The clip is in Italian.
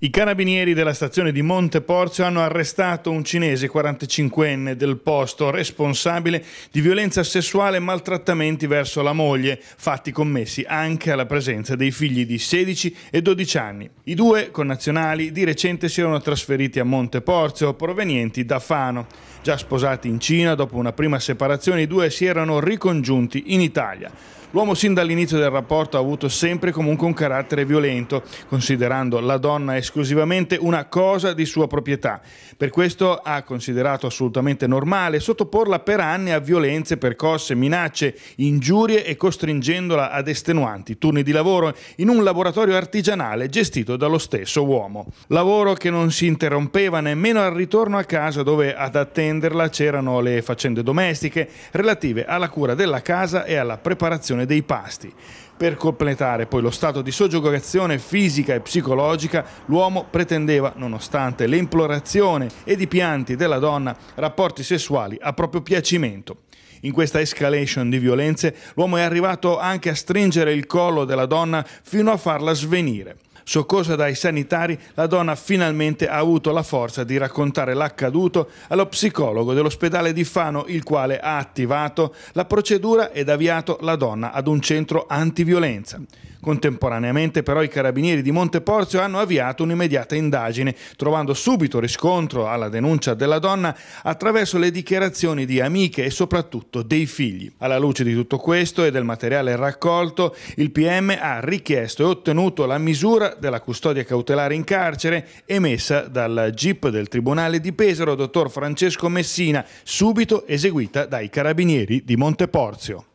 I carabinieri della stazione di Monte Porzio hanno arrestato un cinese 45enne del posto responsabile di violenza sessuale e maltrattamenti verso la moglie, fatti commessi anche alla presenza dei figli di 16 e 12 anni. I due connazionali di recente si erano trasferiti a Monte Porzio provenienti da Fano. Già sposati in Cina, dopo una prima separazione i due si erano ricongiunti in Italia. L'uomo sin dall'inizio del rapporto ha avuto sempre comunque un carattere violento, considerando la donna esclusivamente una cosa di sua proprietà. Per questo ha considerato assolutamente normale sottoporla per anni a violenze, percosse, minacce, ingiurie e costringendola ad estenuanti turni di lavoro in un laboratorio artigianale gestito dallo stesso uomo. Lavoro che non si interrompeva nemmeno al ritorno a casa dove ad attenderla c'erano le faccende domestiche relative alla cura della casa e alla preparazione preparazione dei pasti. Per completare poi lo stato di soggiogazione fisica e psicologica, l'uomo pretendeva, nonostante l'implorazione ed i pianti della donna, rapporti sessuali a proprio piacimento. In questa escalation di violenze l'uomo è arrivato anche a stringere il collo della donna fino a farla svenire. Soccorsa dai sanitari, la donna finalmente ha avuto la forza di raccontare l'accaduto allo psicologo dell'ospedale di Fano, il quale ha attivato la procedura ed avviato la donna ad un centro antiviolenza. Contemporaneamente però i carabinieri di Monteporzio hanno avviato un'immediata indagine, trovando subito riscontro alla denuncia della donna attraverso le dichiarazioni di amiche e soprattutto soprattutto dei figli. Alla luce di tutto questo e del materiale raccolto, il PM ha richiesto e ottenuto la misura della custodia cautelare in carcere emessa dal GIP del Tribunale di Pesaro, dottor Francesco Messina, subito eseguita dai carabinieri di Monteporzio.